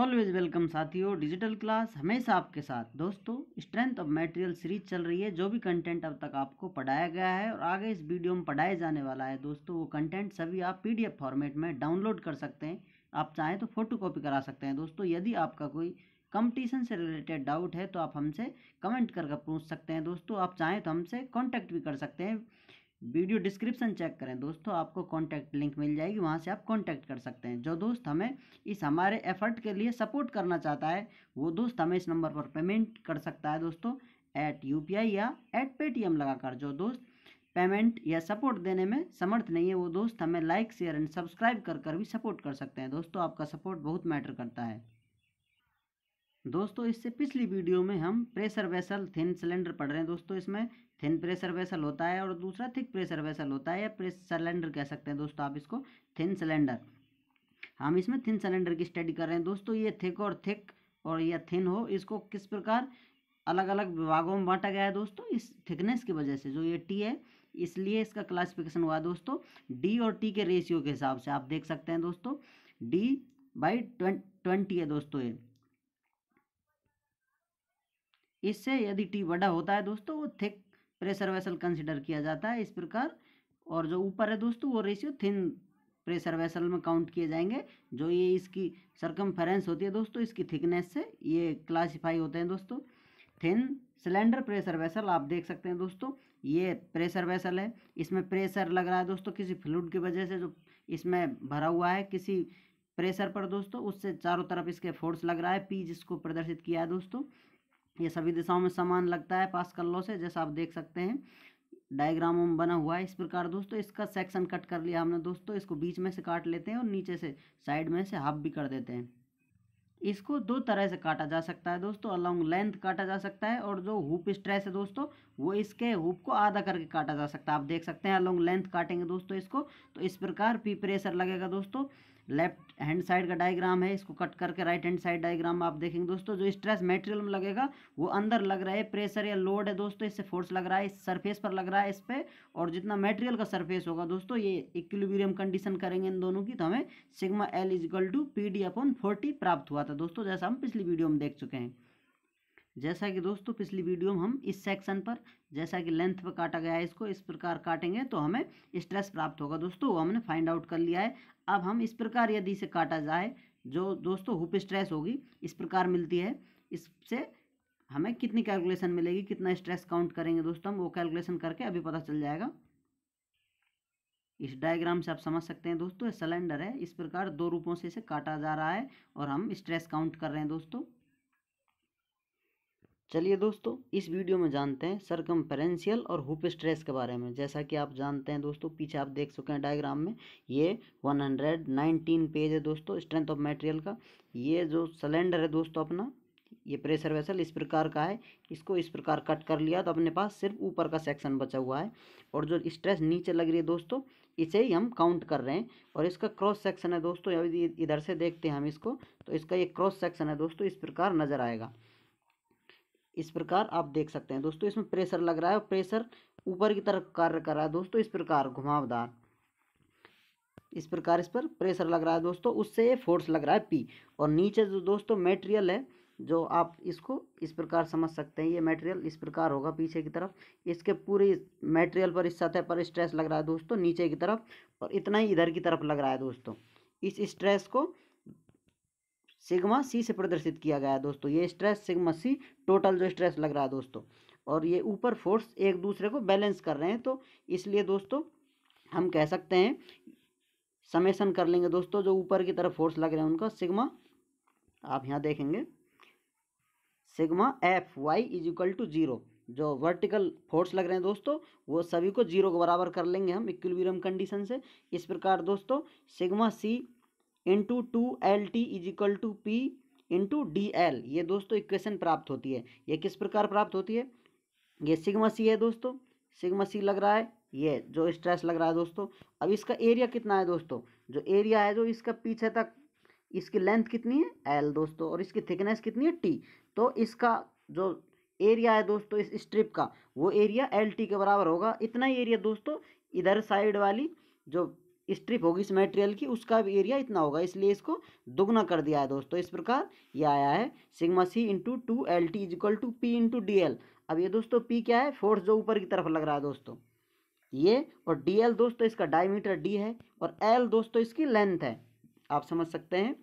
always welcome साथियों digital class हमेशा आपके साथ दोस्तों स्ट्रेंथ ऑफ मटेरियल सीरीज चल रही है जो भी कंटेंट अब तक आपको पढ़ाया गया है और आगे इस वीडियो में पढ़ाया जाने वाला है दोस्तों वो कंटेंट सभी आप पीडीएफ फॉर्मेट में डाउनलोड कर सकते हैं आप चाहें तो फोटो कॉपी करा सकते हैं दोस्तों यदि आपका कोई कंपटीशन से रिलेटेड डाउट है तो आप हमसे कमेंट कर पूछ सकते हैं दोस्तों आप चाहें तो हमसे कॉन्टैक्ट भी कर सकते हैं वीडियो डिस्क्रिप्शन चेक करें दोस्तों आपको कॉन्टैक्ट लिंक मिल जाएगी वहाँ से आप कॉन्टैक्ट कर सकते हैं जो दोस्त हमें इस हमारे एफर्ट के लिए सपोर्ट करना चाहता है वो दोस्त हमें इस नंबर पर पेमेंट कर सकता है दोस्तों ऐट यू या ऐट पेटीएम लगाकर जो दोस्त पेमेंट या सपोर्ट देने में समर्थ नहीं है वो दोस्त हमें लाइक शेयर एंड सब्सक्राइब कर कर भी सपोर्ट कर सकते हैं दोस्तों आपका सपोर्ट बहुत मैटर करता है दोस्तों इससे पिछली वीडियो में हम प्रेशर वेसल थिन सिलेंडर पढ़ रहे हैं दोस्तों इसमें थिन प्रेशर वेसल होता है और दूसरा थिक प्रेशर वेसल होता है या सिलेंडर कह सकते हैं दोस्तों आप इसको थिन सिलेंडर हम इसमें थिन सिलेंडर की स्टडी कर रहे हैं दोस्तों ये थिक और थिक और या थिन हो इसको किस प्रकार अलग अलग विभागों में बांटा गया है दोस्तों इस थिकनेस की वजह से जो ये टी है इसलिए इसका क्लासिफिकेशन हुआ दोस्तों डी और टी के रेशियो के हिसाब से आप देख सकते हैं दोस्तों डी बाई ट्वेंटी है दोस्तों ये इससे यदि टी बड़ा होता है दोस्तों वो थिक प्रेशर वेसल कंसिडर किया जाता है इस प्रकार और जो ऊपर है दोस्तों वो रेशियो थिन प्रेशर वेसल में काउंट किए जाएंगे जो ये इसकी सरकम होती है दोस्तों इसकी थिकनेस से ये क्लासीफाई होते हैं दोस्तों थिन सिलेंडर प्रेशर वेसल आप देख सकते हैं दोस्तों ये प्रेशर वेसल है इसमें प्रेशर लग रहा है दोस्तों किसी फ्लूड की वजह से जो इसमें भरा हुआ है किसी प्रेशर पर दोस्तों उससे चारों तरफ इसके फोर्स लग रहा है पी जिसको प्रदर्शित किया है दोस्तों ये सभी दिशाओं में समान लगता है पास्कल लॉ से जैसा आप देख सकते हैं डायग्राम में बना हुआ है इस प्रकार दोस्तों इसका सेक्शन कट कर लिया हमने दोस्तों इसको बीच में से काट लेते हैं और नीचे से साइड में से हाफ भी कर देते हैं इसको दो तरह से काटा जा सकता है दोस्तों अलॉन्ग लेंथ काटा जा सकता है और जो हुप स्ट्रेस है दोस्तों वो इसके हुप को आधा करके काटा जा सकता है आप देख सकते हैं अलॉन्ग लेंथ काटेंगे दोस्तों इसको तो इस प्रकार पी प्रेशर लगेगा दोस्तों लेफ्ट हैंड साइड का डायग्राम है इसको कट करके राइट हैंड साइड डायग्राम आप देखेंगे दोस्तों जो स्ट्रेस मेटेरियल में लगेगा वो अंदर लग रहा है प्रेशर या लोड है दोस्तों इससे फोर्स लग रहा है इस सरफेस पर लग रहा है इस पर और जितना मेटेरियल का सरफेस होगा दोस्तों ये इक्विलिब्रियम कंडीशन करेंगे इन दोनों की तो हमें sigma l is equal to P D upon forty प्राप्त हुआ था दोस्तों जैसा हम पिछली वीडियो में देख चुके हैं जैसा कि दोस्तों पिछली वीडियो में हम इस सेक्शन पर जैसा कि लेंथ पर काटा गया है इसको इस प्रकार काटेंगे तो हमें स्ट्रेस प्राप्त होगा दोस्तों वो हमने फाइंड आउट कर लिया है अब हम इस प्रकार यदि इसे काटा जाए जो दोस्तों हुप स्ट्रेस होगी इस प्रकार मिलती है इससे हमें कितनी कैलकुलेशन मिलेगी कितना स्ट्रेस काउंट करेंगे दोस्तों हम वो कैलकुलेशन करके अभी पता चल जाएगा इस डायग्राम से आप समझ सकते हैं दोस्तों सिलेंडर है इस प्रकार दो रूपों से इसे काटा जा रहा है और हम स्ट्रेस काउंट कर रहे हैं दोस्तों चलिए दोस्तों इस वीडियो में जानते हैं सरकमफरेंशियल और हुप स्ट्रेस के बारे में जैसा कि आप जानते हैं दोस्तों पीछे आप देख चुके हैं डायग्राम में ये 119 पेज है दोस्तों स्ट्रेंथ ऑफ मटेरियल का ये जो सिलेंडर है दोस्तों अपना ये प्रेशर वेसल इस प्रकार का है इसको इस प्रकार कट कर लिया तो अपने पास सिर्फ ऊपर का सेक्शन बचा हुआ है और जो स्ट्रेस नीचे लग रही है दोस्तों इसे ही हम काउंट कर रहे हैं और इसका क्रॉस सेक्शन है दोस्तों यदि इधर से देखते हैं हम इसको तो इसका ये क्रॉस सेक्शन है दोस्तों इस प्रकार नज़र आएगा इस प्रकार आप देख सकते हैं दोस्तों इसमें प्रेशर लग रहा है और प्रेशर ऊपर की तरफ कार्य कर रहा है दोस्तों इस प्रकार घुमावदार इस प्रकार इस पर प्रेशर लग रहा है दोस्तों उससे ये फोर्स लग रहा है पी और नीचे जो दोस्तों मेटेरियल है जो आप इसको इस प्रकार समझ सकते हैं ये मटेरियल इस प्रकार होगा पीछे की तरफ इसके पूरे मटेरियल पर इस सतह पर स्ट्रेस लग रहा है दोस्तों नीचे की तरफ और इतना ही इधर की तरफ लग रहा है दोस्तों इस स्ट्रेस को सिग्मा सी से प्रदर्शित किया गया है दोस्तों ये स्ट्रेस सिग्मा सी टोटल जो स्ट्रेस लग रहा है दोस्तों और ये ऊपर फोर्स एक दूसरे को बैलेंस कर रहे हैं तो इसलिए दोस्तों हम कह सकते हैं समेसन कर लेंगे दोस्तों जो ऊपर की तरफ फोर्स लग रहे हैं उनका सिग्मा आप यहाँ देखेंगे sigma f y is equal to zero जो वर्टिकल फोर्स लग रहे हैं दोस्तों वो सभी को जीरो के बराबर कर लेंगे हम इक्विलिब्रियम कंडीशन से इस प्रकार दोस्तों sigma c into two l t is equal to p into d l ये दोस्तों इक्वेशन प्राप्त होती है ये किस प्रकार प्राप्त होती है ये सिग्मा सी है दोस्तों सिग्मा सी लग रहा है ये जो स्ट्रेस लग रहा है दोस्तों अब इसका एरिया कितना है दोस्तों जो एरिया है जो इसका पीछे तक इसकी लेंथ कितनी है एल दोस्तों और इसकी थिकनेस कितनी है टी तो इसका जो एरिया है दोस्तों इस स्ट्रिप का वो एरिया एल टी के बराबर होगा इतना ही एरिया दोस्तों इधर साइड वाली जो स्ट्रिप होगी इस मटेरियल की उसका भी एरिया इतना होगा इसलिए इसको दुगना कर दिया है दोस्तों इस प्रकार ये आया है sigma c into two l t is equal to p into d l अब ये दोस्तों पी क्या है फोर्स जो ऊपर की तरफ लग रहा है दोस्तों ये और डी एल दोस्तों इसका डायमीटर डी है और एल दोस्तों इसकी लेंथ है आप समझ सकते हैं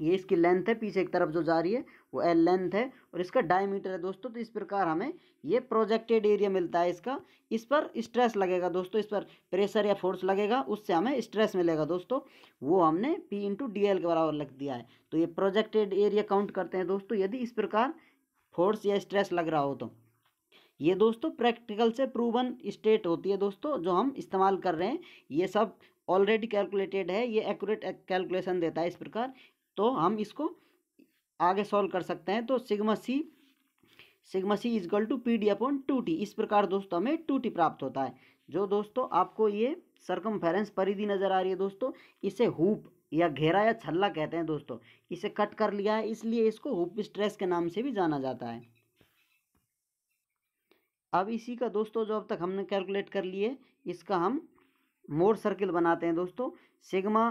ये इसकी लेंथ है पीछे एक तरफ जो जा रही है वो एल लेंथ है और इसका डायमीटर है दोस्तों तो इस प्रकार हमें ये प्रोजेक्टेड एरिया मिलता है इसका इस पर स्ट्रेस लगेगा दोस्तों इस पर प्रेशर या फोर्स लगेगा उससे हमें स्ट्रेस मिलेगा दोस्तों वो हमने पी इंटू डी एल के बराबर लग दिया है तो ये प्रोजेक्टेड एरिया काउंट करते हैं दोस्तों यदि इस प्रकार फोर्स या स्ट्रेस लग रहा हो तो ये दोस्तों प्रैक्टिकल से प्रूवन स्टेट होती है दोस्तों जो हम इस्तेमाल कर रहे हैं ये सब ऑलरेडी कैलकुलेटेड है ये एक्यूरेट कैलकुलेशन देता है इस प्रकार तो हम इसको आगे सॉल्व कर सकते हैं तो sigma C sigma C is equal to P D upon two T इस प्रकार दोस्तों हमें टू टी प्राप्त होता है जो दोस्तों आपको ये सरकम परिधि नज़र आ रही है दोस्तों इसे हुप या घेरा या छल्ला कहते हैं दोस्तों इसे कट कर लिया है इसलिए इसको हुप स्ट्रेस के नाम से भी जाना जाता है अब इसी का दोस्तों जो अब तक हमने कैलकुलेट कर लिए इसका हम मोर सर्किल बनाते हैं दोस्तों सिग्मा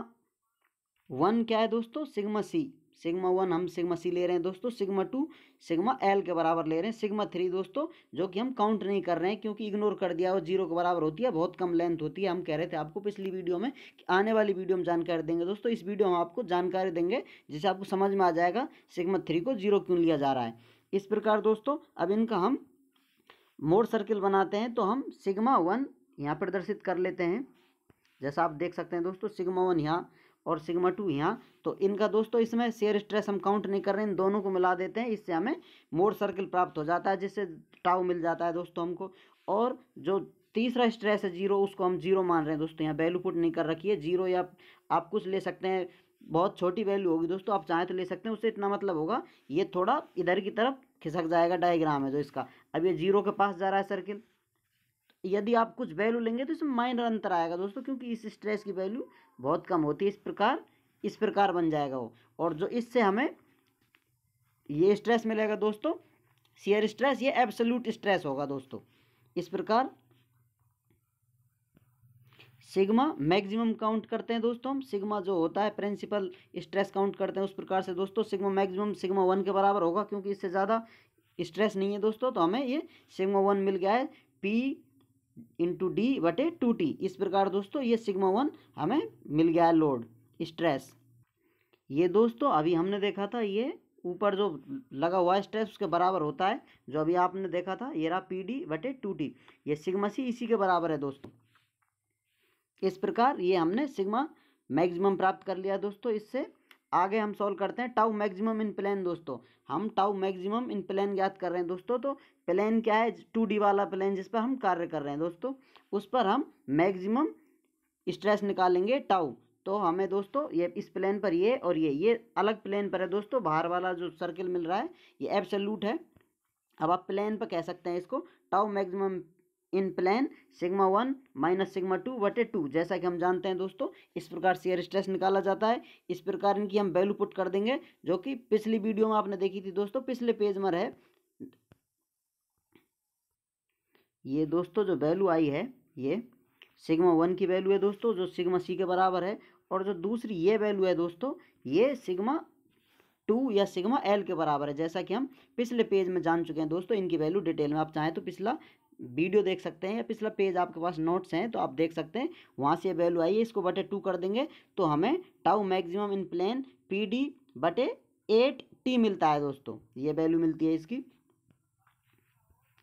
वन क्या है दोस्तों सिग्मा सी सिग्मा वन हम सिग्मा सी ले रहे हैं दोस्तों सिग्मा टू सिग्मा एल के बराबर ले रहे हैं सिग्मा थ्री दोस्तों जो कि हम काउंट नहीं कर रहे हैं क्योंकि इग्नोर कर दिया और जीरो के बराबर होती है बहुत कम लेंथ होती है हम कह रहे थे आपको पिछली वीडियो में कि आने वाली वीडियो में जानकारी देंगे दोस्तों इस वीडियो में आपको जानकारी देंगे जिसे आपको समझ में आ जाएगा सिग्मा थ्री को जीरो क्यों लिया जा रहा है इस प्रकार दोस्तों अब इनका हम मोड़ सर्किल बनाते हैं तो हम सिग्मा वन यहाँ प्रदर्शित कर लेते हैं जैसा आप देख सकते हैं दोस्तों सिग्मा वन यहाँ और सिग्मा टू यहाँ तो इनका दोस्तों इसमें शेयर स्ट्रेस हम काउंट नहीं कर रहे इन दोनों को मिला देते हैं इससे हमें मोर सर्किल प्राप्त हो जाता है जिससे टाव मिल जाता है दोस्तों हमको और जो तीसरा स्ट्रेस है जीरो उसको हम जीरो मान रहे हैं दोस्तों यहाँ वैल्यू पुट नहीं कर रखी है जीरो या आप कुछ ले सकते हैं बहुत छोटी वैल्यू होगी दोस्तों आप चाहें तो ले सकते हैं उससे इतना मतलब होगा ये थोड़ा इधर की तरफ खिसक जाएगा डायग्राम है जो इसका अब ये जीरो के पास जा रहा है सर्किल यदि आप कुछ वैल्यू लेंगे तो इसमें माइनर अंतर आएगा दोस्तों क्योंकि इस स्ट्रेस की वैल्यू बहुत कम होती है इस प्रकार इस प्रकार बन जाएगा वो और जो इससे हमें ये स्ट्रेस मिलेगा दोस्तों शेयर स्ट्रेस ये एब्सोल्यूट स्ट्रेस होगा दोस्तों इस प्रकार सिग्मा मैक्सिमम काउंट करते हैं दोस्तों हम सिग्मा जो होता है प्रिंसिपल स्ट्रेस काउंट करते हैं उस प्रकार से दोस्तों सिग्मा मैक्सिमम सिग्मा वन के बराबर होगा क्योंकि इससे ज़्यादा स्ट्रेस नहीं है दोस्तों तो हमें ये सिग्मा वन मिल गया है पी इंटू डी बटे टू टी इस प्रकार दोस्तों ये सिग्मा वन हमें मिल गया है लोड स्ट्रेस ये दोस्तों अभी हमने देखा था ये ऊपर जो लगा हुआ स्ट्रेस उसके बराबर होता है जो अभी आपने देखा था ये रहा पी डी बटे टू टी ये सिग्मा सी इसी के बराबर है दोस्तों इस प्रकार ये हमने सिग्मा मैक्सिमम प्राप्त कर लिया दोस्तों इससे आगे हम सॉल्व करते हैं टाउ मैक्सिमम इन प्लेन दोस्तों हम टाउ मैक्सिमम इन प्लेन ज्ञात कर रहे हैं दोस्तों तो प्लेन क्या है टू डी वाला प्लेन जिस पर हम कार्य कर रहे हैं दोस्तों उस पर हम मैक्सिमम स्ट्रेस निकालेंगे टाउ तो हमें दोस्तों ये इस प्लेन पर ये और ये ये अलग प्लेन पर है दोस्तों बाहर वाला जो सर्किल मिल रहा है ये एब्सोल्यूट है अब आप प्लेन पर कह सकते हैं इसको tau maximum in plane sigma one minus sigma two बटे टू जैसा कि हम जानते हैं दोस्तों इस प्रकार शेयर स्ट्रेस निकाला जाता है इस प्रकार इनकी हम वैल्यू पुट कर देंगे जो कि पिछली वीडियो में आपने देखी थी दोस्तों पिछले पेज में रहे ये दोस्तों जो वैल्यू आई है ये सिग्मा वन की वैल्यू है दोस्तों जो सिग्मा सी के बराबर है और जो दूसरी ये वैल्यू है दोस्तों ये सिग्मा टू या सिग्मा एल के बराबर है जैसा कि हम पिछले पेज में जान चुके हैं दोस्तों इनकी वैल्यू डिटेल में आप चाहें तो पिछला वीडियो देख सकते हैं या पिछला पेज आपके पास नोट्स हैं तो आप देख सकते हैं वहाँ से वैल्यू आई है इसको बटे टू कर देंगे तो हमें tau maximum in plane P D बटे एट टी मिलता है दोस्तों ये वैल्यू मिलती है इसकी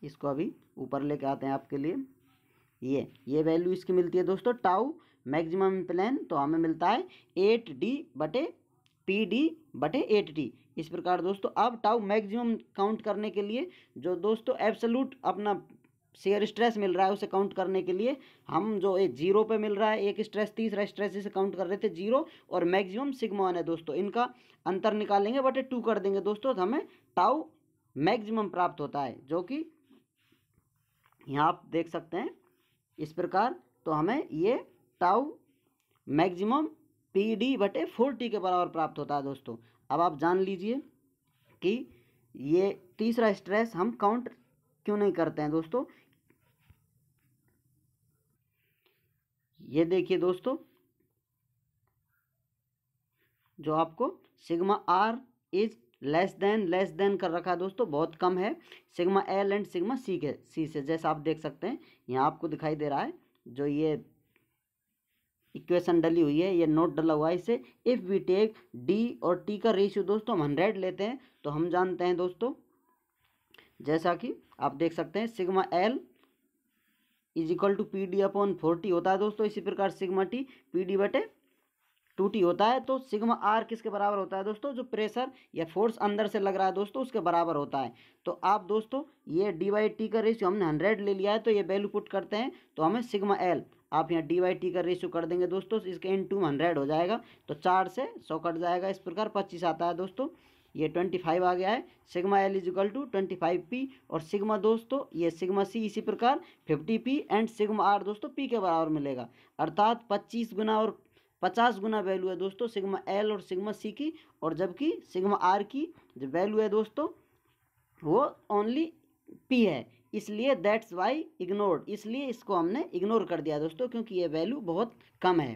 इसको अभी ऊपर लेके आते हैं आपके लिए ये ये वैल्यू इसकी मिलती है दोस्तों टाउ मैक्सिमम प्लान तो हमें मिलता है एट डी बटे पी डी बटे एट टी इस प्रकार दोस्तों अब टाउ मैक्सिमम काउंट करने के लिए जो दोस्तों एब्सोल्यूट अपना शेयर स्ट्रेस मिल रहा है उसे काउंट करने के लिए हम जो एक जीरो पे मिल रहा है एक स्ट्रेस तीसरा स्ट्रेस जिसे काउंट कर रहे थे जीरो और मैक्सिमम वन है दोस्तों इनका अंतर निकालेंगे बटे टू कर देंगे दोस्तों तो हमें टाउ मैक्सिमम प्राप्त होता है जो कि यहाँ आप देख सकते हैं इस प्रकार तो हमें ये टाउ मैक्सिमम पी डी बटे फोर टी के बराबर प्राप्त होता है दोस्तों अब आप जान लीजिए कि ये तीसरा स्ट्रेस हम काउंट क्यों नहीं करते हैं दोस्तों ये देखिए दोस्तों जो आपको sigma R is less than less than कर रखा है दोस्तों बहुत कम है sigma L and sigma C के सी से जैसा आप देख सकते हैं यहाँ आपको दिखाई दे रहा है जो ये इक्वेशन डली हुई है ये नोट डला हुआ है इसे इफ़ वी टेक डी और टी का रेशियो दोस्तों हम हंड्रेड लेते हैं तो हम जानते हैं दोस्तों जैसा कि आप देख सकते हैं sigma L is equal to P D upon forty होता है दोस्तों इसी प्रकार सिग्मा टी पी डी बटे टू टी होता है तो सिग्मा आर किसके बराबर होता है दोस्तों जो प्रेशर या फोर्स अंदर से लग रहा है दोस्तों उसके बराबर होता है तो आप दोस्तों ये डी वाई टी का रेशियो हमने हंड्रेड ले लिया है तो ये वैल्यू पुट करते हैं तो हमें सिग्मा एल आप यहाँ डी वाई टी का रेशियो कर देंगे दोस्तों इसके इन टू हंड्रेड हो जाएगा तो चार से सौ कट जाएगा इस प्रकार पच्चीस आता है दोस्तों ये ट्वेंटी फाइव आ गया है sigma L is equal to twenty five P और सिग्मा दोस्तों ये सिग्मा सी इसी प्रकार fifty P and sigma R दोस्तों पी के बराबर मिलेगा अर्थात पच्चीस गुना और पचास गुना वैल्यू है दोस्तों सिग्मा एल और सिग्मा सी की और जबकि सिग्मा आर की जो वैल्यू है दोस्तों वो ओनली पी है इसलिए दैट्स वाई इग्नोर्ड इसलिए इसको हमने इग्नोर कर दिया दोस्तों क्योंकि ये वैल्यू बहुत कम है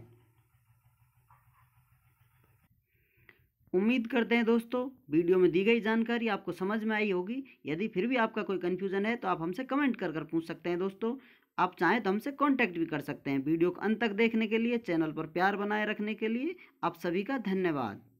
उम्मीद करते हैं दोस्तों वीडियो में दी गई जानकारी आपको समझ में आई होगी यदि फिर भी आपका कोई कन्फ्यूजन है तो आप हमसे कमेंट कर कर पूछ सकते हैं दोस्तों आप चाहें तो हमसे कांटेक्ट भी कर सकते हैं वीडियो को अंत तक देखने के लिए चैनल पर प्यार बनाए रखने के लिए आप सभी का धन्यवाद